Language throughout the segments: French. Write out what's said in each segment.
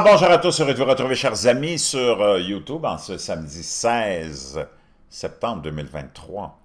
bonjour à tous, heureux de vous retrouver chers amis sur euh, YouTube en ce samedi 16 septembre 2023,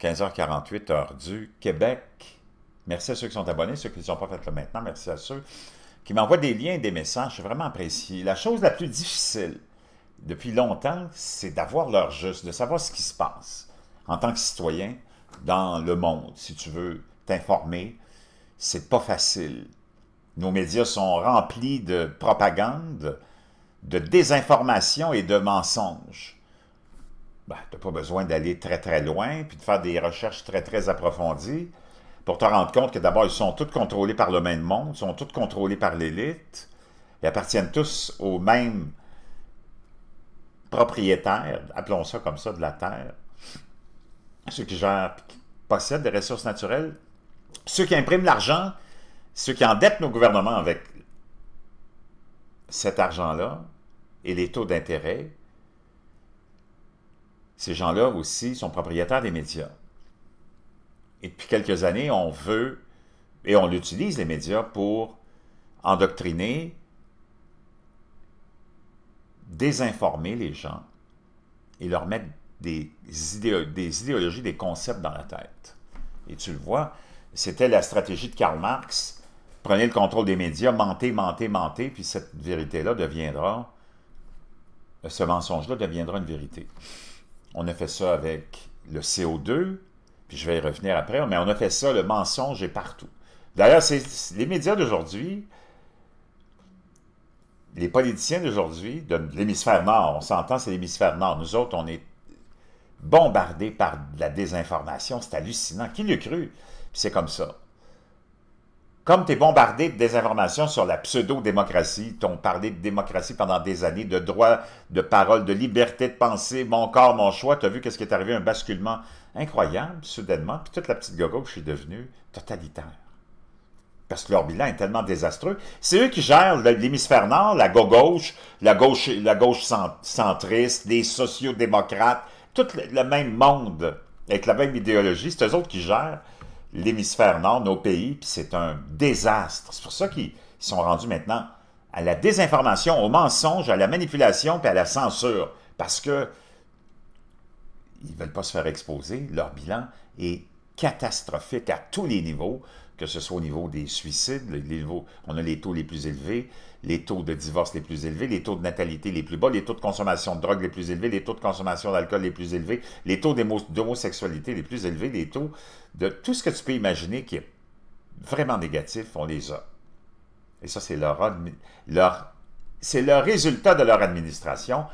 15h48 heure du Québec. Merci à ceux qui sont abonnés, ceux qui ne sont pas fait le maintenant, merci à ceux qui m'envoient des liens, des messages, suis vraiment apprécié. La chose la plus difficile depuis longtemps, c'est d'avoir l'heure juste, de savoir ce qui se passe en tant que citoyen dans le monde. Si tu veux t'informer, c'est pas facile. Nos médias sont remplis de propagande, de désinformation et de mensonges. Ben, tu n'as pas besoin d'aller très très loin, puis de faire des recherches très très approfondies pour te rendre compte que d'abord, ils sont tous contrôlés par le même monde, sont tous contrôlés par l'élite, ils appartiennent tous aux mêmes propriétaires, appelons ça comme ça, de la Terre. Ceux qui gèrent, qui possèdent des ressources naturelles, ceux qui impriment l'argent, ceux qui endettent nos gouvernements avec cet argent-là et les taux d'intérêt, ces gens-là aussi sont propriétaires des médias. Et depuis quelques années, on veut, et on utilise les médias pour endoctriner, désinformer les gens et leur mettre des, des idéologies, des concepts dans la tête. Et tu le vois, c'était la stratégie de Karl Marx prenez le contrôle des médias, mentez, mentez, mentez, puis cette vérité-là deviendra, ce mensonge-là deviendra une vérité. On a fait ça avec le CO2, puis je vais y revenir après, mais on a fait ça, le mensonge est partout. D'ailleurs, les médias d'aujourd'hui, les politiciens d'aujourd'hui, de l'hémisphère nord, on s'entend, c'est l'hémisphère nord. Nous autres, on est bombardés par de la désinformation. C'est hallucinant. Qui l'a cru? Puis c'est comme ça comme tu es bombardé de désinformations sur la pseudo-démocratie, t'ont parlé de démocratie pendant des années, de droit de parole, de liberté de pensée, mon corps, mon choix, tu as vu qu'est-ce qui est arrivé, un basculement incroyable, soudainement, puis toute la petite gauche est devenue totalitaire. Parce que leur bilan est tellement désastreux. C'est eux qui gèrent l'hémisphère nord, la gauche, la gauche, la gauche centriste, les sociodémocrates, tout le même monde avec la même idéologie. C'est eux autres qui gèrent l'hémisphère nord, nos pays, puis c'est un désastre. C'est pour ça qu'ils sont rendus maintenant à la désinformation, au mensonge, à la manipulation, puis à la censure, parce que ils ne veulent pas se faire exposer. Leur bilan est catastrophique à tous les niveaux que ce soit au niveau des suicides, les on a les taux les plus élevés, les taux de divorce les plus élevés, les taux de natalité les plus bas, les taux de consommation de drogue les plus élevés, les taux de consommation d'alcool les plus élevés, les taux d'homosexualité les plus élevés, les taux de tout ce que tu peux imaginer qui est vraiment négatif, on les a. Et ça, c'est leur, leur c'est le résultat de leur administration.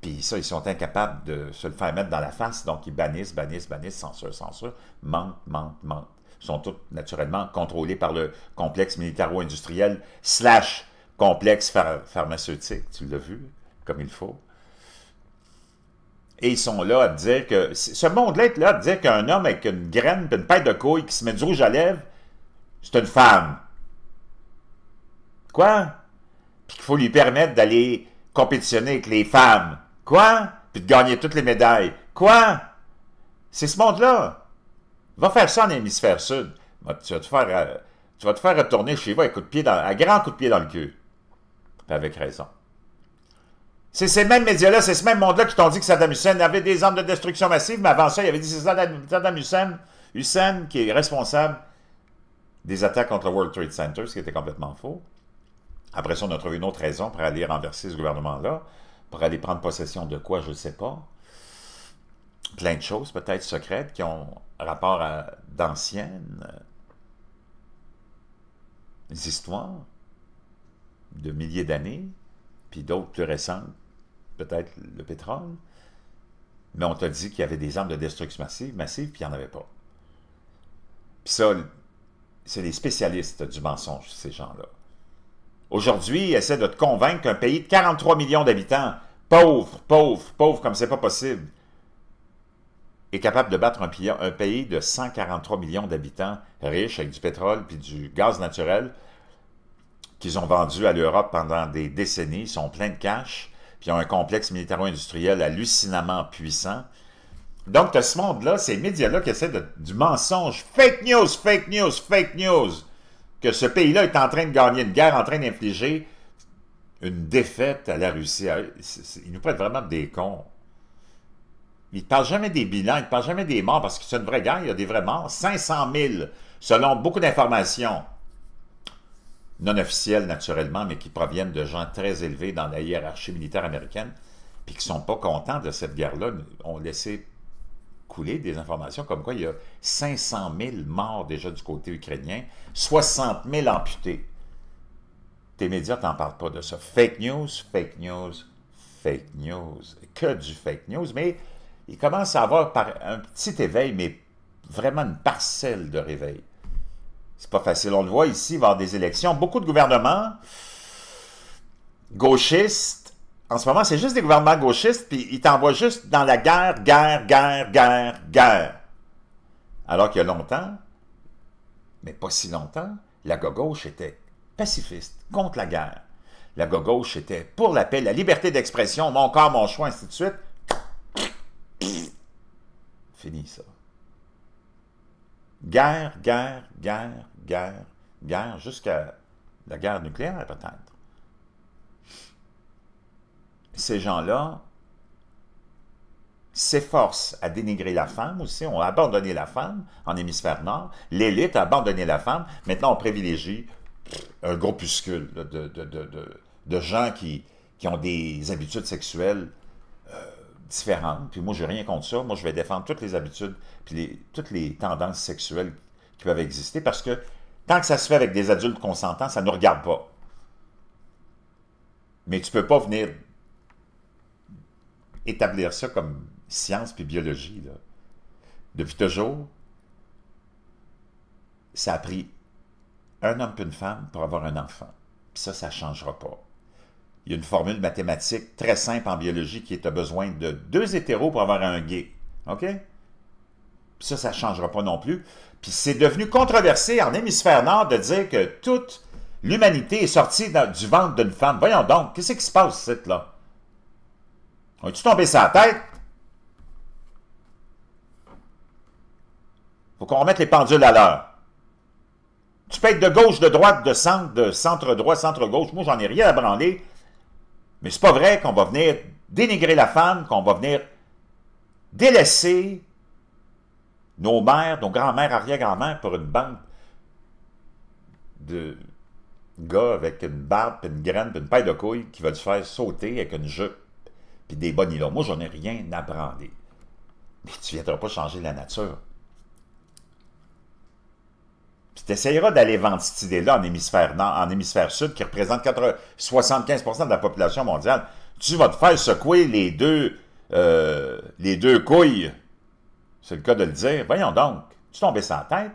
Puis ça, ils sont incapables de se le faire mettre dans la face, donc ils bannissent, bannissent, bannissent, censure, censure, mentent, mentent, mentent sont toutes naturellement contrôlées par le complexe militaro-industriel slash complexe pharmaceutique, tu l'as vu, comme il faut. Et ils sont là à dire que... Ce monde-là est là à dire qu'un homme avec une graine et une paille de couilles qui se met du rouge à lèvres, c'est une femme. Quoi? Puis qu'il faut lui permettre d'aller compétitionner avec les femmes. Quoi? Puis de gagner toutes les médailles. Quoi? C'est ce monde-là. Va faire ça en hémisphère sud. Euh, tu vas te faire, retourner chez toi à, coup de pied dans, grand coup de pied dans le cul. avec raison. C'est ces mêmes médias-là, c'est ce même monde-là qui t'ont dit que Saddam Hussein avait des armes de destruction massive, mais avant ça, il avait dit que Saddam Hussein, Hussein qui est responsable des attaques contre le World Trade Center, ce qui était complètement faux. Après ça, on a trouvé une autre raison pour aller renverser ce gouvernement-là, pour aller prendre possession de quoi, je ne sais pas plein de choses peut-être secrètes qui ont rapport à d'anciennes euh, histoires de milliers d'années, puis d'autres plus récentes, peut-être le pétrole. Mais on t'a dit qu'il y avait des armes de destruction massive, massive puis il n'y en avait pas. Puis ça, c'est les spécialistes du mensonge, ces gens-là. Aujourd'hui, ils essaient de te convaincre qu'un pays de 43 millions d'habitants, pauvre, pauvre, pauvre comme c'est pas possible, est capable de battre un, un pays de 143 millions d'habitants riches avec du pétrole puis du gaz naturel qu'ils ont vendu à l'Europe pendant des décennies. Ils sont pleins de cash, puis ont un complexe militaro-industriel hallucinamment puissant. Donc, tu ce monde-là, ces médias-là qui essaient du mensonge, fake news, fake news, fake news, que ce pays-là est en train de gagner une guerre, en train d'infliger une défaite à la Russie. Ah, ils nous prêtent vraiment des cons ils ne parlent jamais des bilans, ils ne parlent jamais des morts, parce que c'est une vraie guerre, il y a des vrais morts. 500 000, selon beaucoup d'informations non officielles naturellement, mais qui proviennent de gens très élevés dans la hiérarchie militaire américaine, puis qui ne sont pas contents de cette guerre-là, ont laissé couler des informations comme quoi il y a 500 000 morts déjà du côté ukrainien, 60 000 amputés. Tes médias t'en parlent pas de ça. Fake news, fake news, fake news. Que du fake news, mais il commence à avoir par un petit éveil, mais vraiment une parcelle de réveil. C'est pas facile. On le voit ici, il des élections. Beaucoup de gouvernements gauchistes. En ce moment, c'est juste des gouvernements gauchistes, puis ils t'envoient juste dans la guerre, guerre, guerre, guerre, guerre. Alors qu'il y a longtemps, mais pas si longtemps, la gauche était pacifiste, contre la guerre. La gauche était pour la paix, la liberté d'expression, mon corps, mon choix, ainsi de suite. Fini ça. Guerre, guerre, guerre, guerre, guerre, jusqu'à la guerre nucléaire peut-être. Ces gens-là s'efforcent à dénigrer la femme aussi. On a abandonné la femme en hémisphère nord. L'élite a abandonné la femme. Maintenant, on privilégie un groupuscule de, de, gens qui, qui ont des habitudes sexuelles différentes. Puis moi, je n'ai rien contre ça. Moi, je vais défendre toutes les habitudes puis toutes les tendances sexuelles qui peuvent exister parce que tant que ça se fait avec des adultes consentants, ça ne nous regarde pas. Mais tu ne peux pas venir établir ça comme science puis biologie. Depuis toujours, ça a pris un homme et une femme pour avoir un enfant. Puis ça, ça ne changera pas il y a une formule mathématique très simple en biologie qui est tu besoin de deux hétéros pour avoir un gay. OK? ça, ça ne changera pas non plus. Puis c'est devenu controversé en hémisphère nord de dire que toute l'humanité est sortie du ventre d'une femme. Voyons donc, qu'est-ce qui se passe, cette là? On tu tombé sa la tête? Faut qu'on remette les pendules à l'heure. Tu peux être de gauche, de droite, de centre, de centre-droit, centre-gauche. Moi, j'en ai rien à branler. Mais c'est pas vrai qu'on va venir dénigrer la femme, qu'on va venir délaisser nos mères, nos grands-mères, arrière-grand-mères pour une bande de gars avec une barbe, une graine, puis une paille de couilles qui va se faire sauter avec une jupe, puis des bonnes là. Moi, j'en ai rien à brandir. Mais tu ne viendras pas changer la nature tu essaieras d'aller vendre cette idée-là en hémisphère en hémisphère sud, qui représente 75% de la population mondiale. Tu vas te faire secouer les deux, euh, les deux couilles. C'est le cas de le dire. Voyons donc, tu tombais sans tête.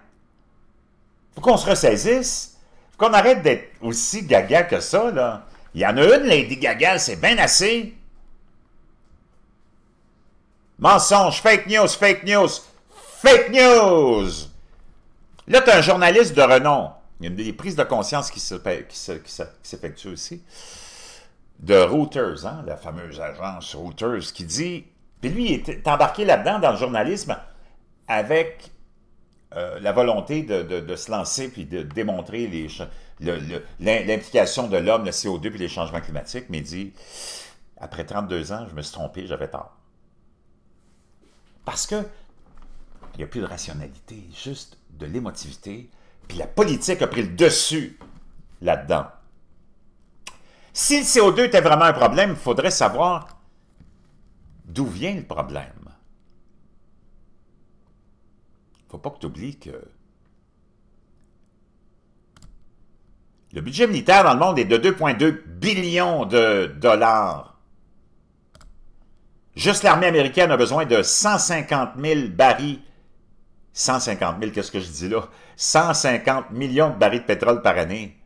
Faut qu'on se ressaisisse. Faut qu'on arrête d'être aussi gaga que ça, là. Il y en a une, Lady Gaga, c'est bien assez. Mensonge, fake news, fake news, fake news! Là, tu as un journaliste de renom. Il y a des prises de conscience qui s'effectuent aussi. De Reuters, hein, la fameuse agence Reuters, qui dit... Puis lui, il est embarqué là-dedans dans le journalisme avec euh, la volonté de, se lancer puis de démontrer l'implication de l'homme, le CO2 puis les changements climatiques, mais il dit après 32 ans, je me suis trompé, j'avais tort. Parce que il n'y a plus de rationalité, juste de l'émotivité, puis la politique a pris le dessus là-dedans. Si le CO2 était vraiment un problème, il faudrait savoir d'où vient le problème. Il ne faut pas que tu oublies que le budget militaire dans le monde est de 2,2 billions de dollars. Juste l'armée américaine a besoin de 150 000 barils 150 000, qu'est-ce que je dis là? 150 millions de barils de pétrole par année.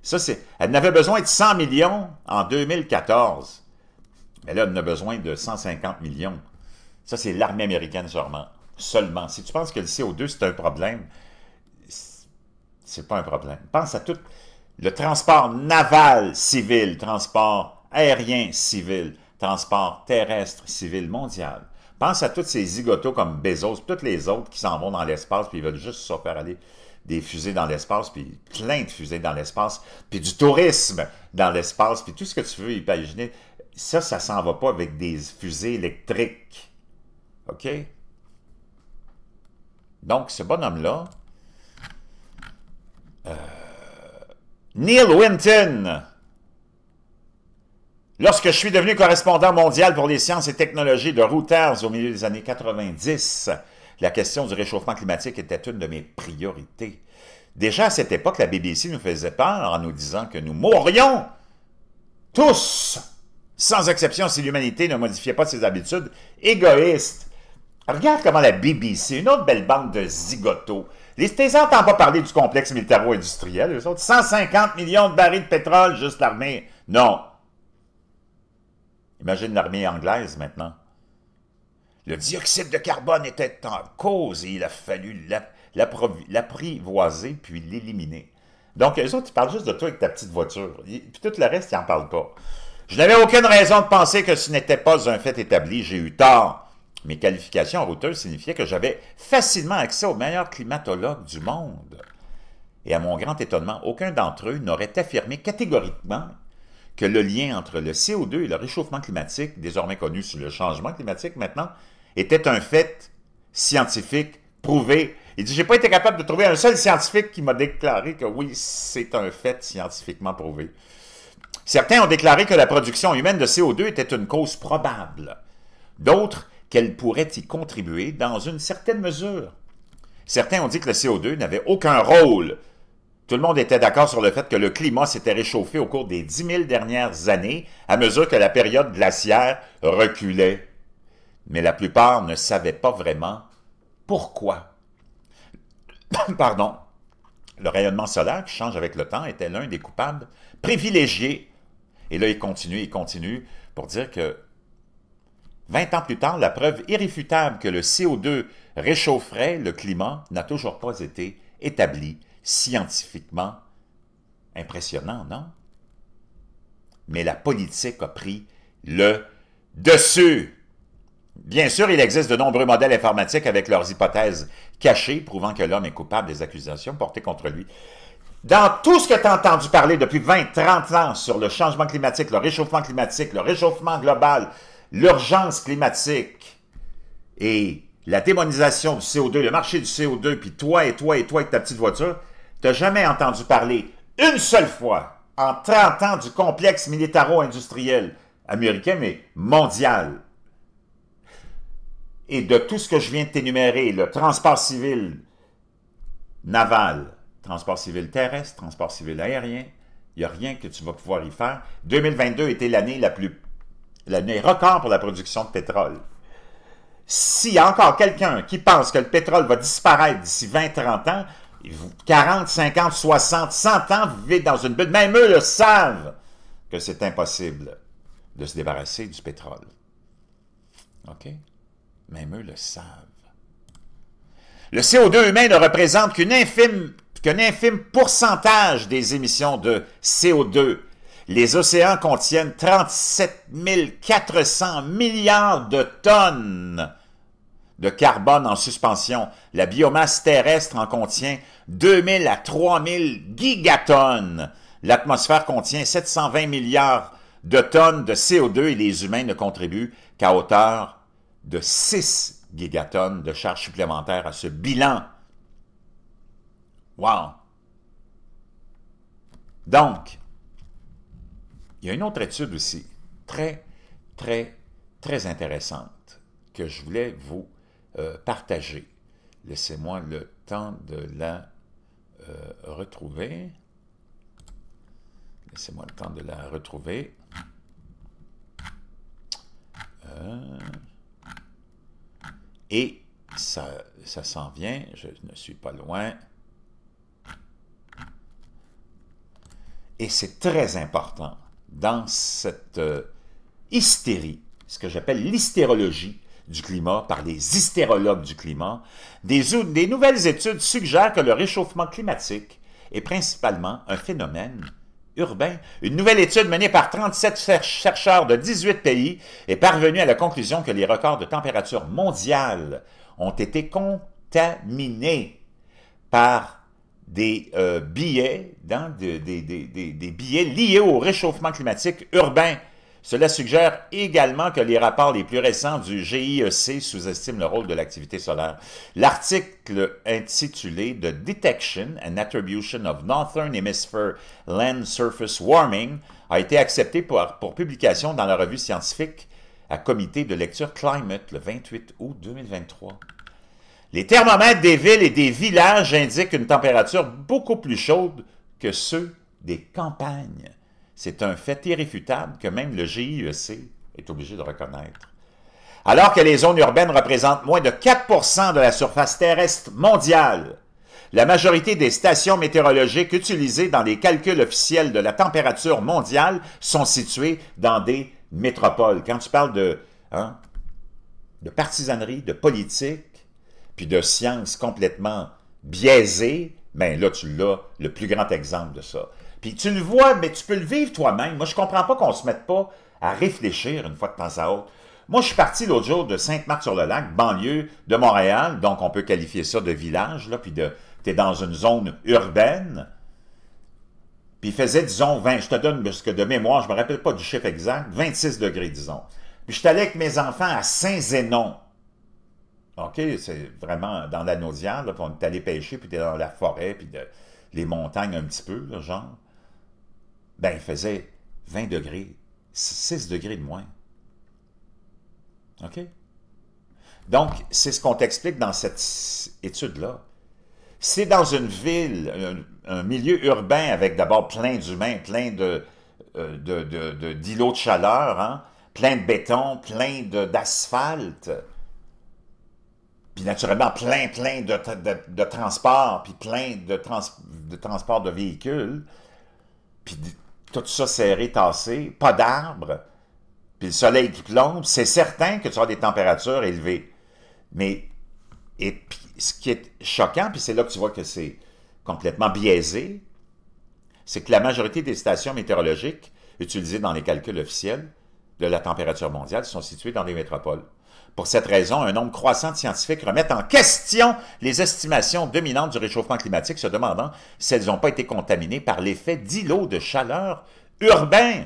Ça, c'est. Elle n'avait besoin de 100 millions en 2014. Mais là, elle en a besoin de 150 millions. Ça, c'est l'armée américaine sûrement. Seulement. Si tu penses que le CO2, c'est un problème, c'est pas un problème. Pense à tout. Le transport naval civil, transport aérien civil, transport terrestre civil mondial. Pense à tous ces zigotos comme Bezos, toutes les autres qui s'en vont dans l'espace, puis ils veulent juste se faire aller des fusées dans l'espace, puis plein de fusées dans l'espace, puis du tourisme dans l'espace, puis tout ce que tu veux imaginer. Ça, ça s'en va pas avec des fusées électriques. OK? Donc, ce bonhomme-là, euh, Neil Winton, Lorsque je suis devenu correspondant mondial pour les sciences et technologies de Reuters au milieu des années 90, la question du réchauffement climatique était une de mes priorités. Déjà à cette époque, la BBC nous faisait peur en nous disant que nous mourrions tous, sans exception, si l'humanité ne modifiait pas ses habitudes égoïstes. Regarde comment la BBC, une autre belle bande de zigotos, les n'entendent pas parler du complexe militaro-industriel, autres, 150 millions de barils de pétrole, juste l'armée. Non, Imagine l'armée anglaise maintenant. Le dioxyde de carbone était en cause et il a fallu l'apprivoiser puis l'éliminer. Donc, eux autres, ils parlent juste de toi avec ta petite voiture. Puis tout le reste, ils n'en parlent pas. Je n'avais aucune raison de penser que ce n'était pas un fait établi. J'ai eu tort. Mes qualifications en routeur signifiaient que j'avais facilement accès aux meilleurs climatologues du monde. Et à mon grand étonnement, aucun d'entre eux n'aurait affirmé catégoriquement que le lien entre le CO2 et le réchauffement climatique, désormais connu sous le changement climatique maintenant, était un fait scientifique prouvé. Il dit, n'ai pas été capable de trouver un seul scientifique qui m'a déclaré que oui, c'est un fait scientifiquement prouvé. Certains ont déclaré que la production humaine de CO2 était une cause probable. D'autres qu'elle pourrait y contribuer dans une certaine mesure. Certains ont dit que le CO2 n'avait aucun rôle tout le monde était d'accord sur le fait que le climat s'était réchauffé au cours des 10 000 dernières années à mesure que la période glaciaire reculait. Mais la plupart ne savaient pas vraiment pourquoi. Pardon. Le rayonnement solaire qui change avec le temps était l'un des coupables privilégiés. Et là, il continue, il continue pour dire que 20 ans plus tard, la preuve irréfutable que le CO2 réchaufferait le climat n'a toujours pas été établie scientifiquement impressionnant, non? Mais la politique a pris le dessus. Bien sûr, il existe de nombreux modèles informatiques avec leurs hypothèses cachées prouvant que l'homme est coupable des accusations portées contre lui. Dans tout ce que tu as entendu parler depuis 20, 30 ans sur le changement climatique, le réchauffement climatique, le réchauffement global, l'urgence climatique et la démonisation du CO2, le marché du CO2, puis toi et toi et toi et ta petite voiture, tu n'as jamais entendu parler, une seule fois, en 30 ans, du complexe militaro-industriel américain, mais mondial. Et de tout ce que je viens de t'énumérer, le transport civil naval, transport civil terrestre, transport civil aérien, il n'y a rien que tu vas pouvoir y faire. 2022 était l'année la plus... l'année record pour la production de pétrole. S'il y a encore quelqu'un qui pense que le pétrole va disparaître d'ici 20-30 ans, 40, 50, 60, 100 ans, vous vivez dans une bulle. Même eux le savent que c'est impossible de se débarrasser du pétrole. OK? Même eux le savent. Le CO2 humain ne représente qu'un infime, infime pourcentage des émissions de CO2. Les océans contiennent 37 400 milliards de tonnes de carbone en suspension. La biomasse terrestre en contient 2000 à 3000 gigatonnes. L'atmosphère contient 720 milliards de tonnes de CO2 et les humains ne contribuent qu'à hauteur de 6 gigatonnes de charges supplémentaires à ce bilan. Wow! Donc, il y a une autre étude aussi, très, très, très intéressante, que je voulais vous euh, Partagé. Laissez-moi le temps de la euh, retrouver. Laissez-moi le temps de la retrouver. Euh, et ça, s'en vient, je ne suis pas loin. Et c'est très important dans cette hystérie, ce que j'appelle l'hystérologie, du climat par les hystérologues du climat, des, des nouvelles études suggèrent que le réchauffement climatique est principalement un phénomène urbain. Une nouvelle étude menée par 37 chercheurs de 18 pays est parvenue à la conclusion que les records de température mondiale ont été contaminés par des euh, des billets liés au réchauffement climatique urbain. Cela suggère également que les rapports les plus récents du GIEC sous-estiment le rôle de l'activité solaire. L'article intitulé The Detection and Attribution of Northern Hemisphere Land Surface Warming a été accepté pour, publication dans la revue scientifique à comité de lecture Climate le 28 août 2023. Les thermomètres des villes et des villages indiquent une température beaucoup plus chaude que ceux des campagnes. C'est un fait irréfutable que même le GIEC est obligé de reconnaître. Alors que les zones urbaines représentent moins de 4 de la surface terrestre mondiale, la majorité des stations météorologiques utilisées dans les calculs officiels de la température mondiale sont situées dans des métropoles. Quand tu parles de, hein, de partisanerie, de politique, puis de science complètement biaisée, bien là, tu l'as, le plus grand exemple de ça. Puis tu le vois, mais tu peux le vivre toi-même. Moi, je comprends pas qu'on se mette pas à réfléchir une fois de temps à autre. Moi, je suis parti l'autre jour de Sainte-Marthe-sur-le-Lac, banlieue de Montréal, donc on peut qualifier ça de village, là, puis de, es dans une zone urbaine, puis il faisait, disons, 20, je te donne, parce que de mémoire, je me rappelle pas du chiffre exact, 26 degrés, disons. Puis je suis allé avec mes enfants à Saint-Zénon. OK, c'est vraiment dans la Naudière, là, puis on est allé pêcher, puis es dans la forêt, puis de, les montagnes un petit peu, là, genre ben, il faisait 20 degrés, 6 degrés de moins. OK? Donc, c'est ce qu'on t'explique dans cette étude-là. C'est dans une ville, un, milieu urbain avec d'abord plein d'humains, plein euh, de d'îlots de, chaleur, hein? plein de béton, plein d'asphalte, puis naturellement plein, plein de, de, transport, puis plein de, trans, de transport de véhicules, puis tout ça serré, tassé, pas d'arbres, puis le soleil qui plombe, c'est certain que tu as des températures élevées. Mais et ce qui est choquant, puis c'est là que tu vois que c'est complètement biaisé, c'est que la majorité des stations météorologiques utilisées dans les calculs officiels de la température mondiale sont situées dans des métropoles. Pour cette raison, un nombre croissant de scientifiques remettent en question les estimations dominantes du réchauffement climatique, se demandant si elles n'ont pas été contaminées par l'effet d'îlots de chaleur urbain.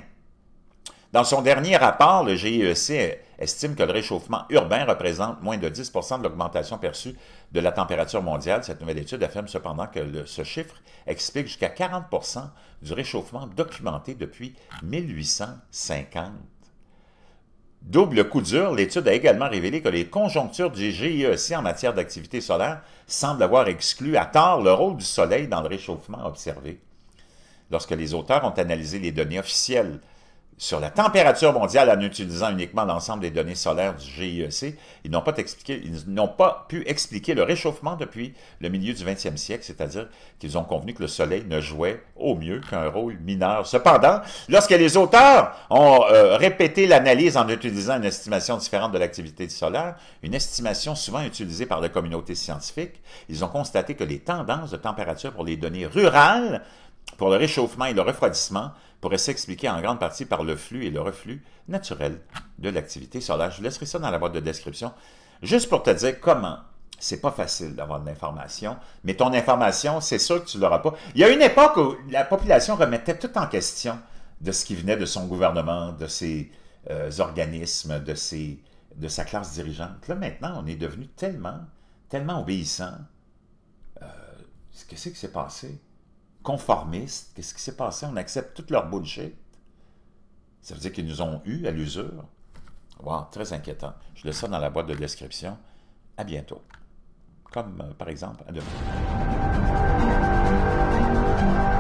Dans son dernier rapport, le GIEC estime que le réchauffement urbain représente moins de 10 de l'augmentation perçue de la température mondiale. Cette nouvelle étude affirme cependant que ce chiffre explique jusqu'à 40 du réchauffement documenté depuis 1850. Double coup dur, l'étude a également révélé que les conjonctures du GIEC en matière d'activité solaire semblent avoir exclu à tort le rôle du Soleil dans le réchauffement observé. Lorsque les auteurs ont analysé les données officielles sur la température mondiale en utilisant uniquement l'ensemble des données solaires du GIEC. Ils n'ont pas, n'ont pas pu expliquer le réchauffement depuis le milieu du 20e siècle, c'est-à-dire qu'ils ont convenu que le Soleil ne jouait au mieux qu'un rôle mineur. Cependant, lorsque les auteurs ont euh, répété l'analyse en utilisant une estimation différente de l'activité solaire, une estimation souvent utilisée par la communauté scientifique, ils ont constaté que les tendances de température pour les données rurales pour le réchauffement et le refroidissement pourrait s'expliquer en grande partie par le flux et le reflux naturel de l'activité solaire. Je vous laisserai ça dans la boîte de description, juste pour te dire comment c'est pas facile d'avoir de l'information, mais ton information, c'est sûr que tu l'auras pas. Il y a une époque où la population remettait tout en question de ce qui venait de son gouvernement, de ses euh, organismes, de, de sa classe dirigeante. Là, maintenant, on est devenu tellement, tellement obéissant. Euh, qu'est-ce qui s'est passé? conformistes. Qu'est-ce qui s'est passé? On accepte toute leur bullshit. Ça veut dire qu'ils nous ont eu à l'usure. Wow, très inquiétant. Je laisse ça dans la boîte de description. À bientôt. Comme, euh, par exemple, à demain.